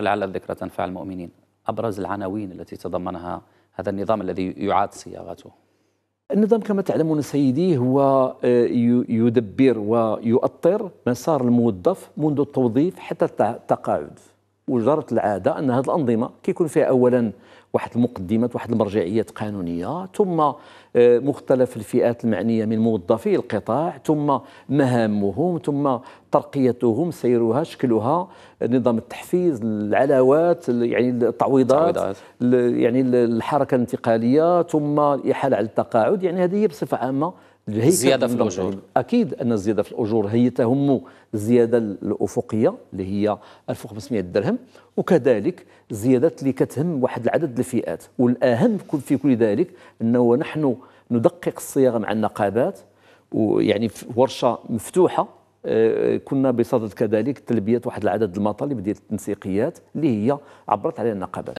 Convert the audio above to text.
الاخر لعل الذكرى تنفع المؤمنين أبرز العناوين التي تضمنها هذا النظام الذي يعاد صياغته النظام كما تعلمون سيدي هو آه، يدبر ويؤطر مسار الموظف منذ التوظيف حتى التقاعد وجرت العاده ان هذه الانظمه كيكون فيها اولا واحد المقدمات واحد المرجعيات قانونيه ثم آه، مختلف الفئات المعنيه من موظفي القطاع ثم مهامهم ثم ترقيتهم سيرها شكلها نظام التحفيز العلاوات يعني التعويضات يعني الحركه الانتقاليه ثم الاحاله على التقاعد يعني هذه بصفه عامه هي زيادة في الأجور أكيد أن الزيادة في الأجور هي تهم الزيادة الأفقية اللي هي 1500 درهم وكذلك زيادات اللي كتهم واحد العدد الفئات والأهم في كل ذلك أنه نحن ندقق الصياغة مع النقابات ويعني في ورشة مفتوحة آه، كنا بصدد كذلك تلبيه واحد العدد المطالب ديال التنسيقيات اللي هي عبرت عليها النقابات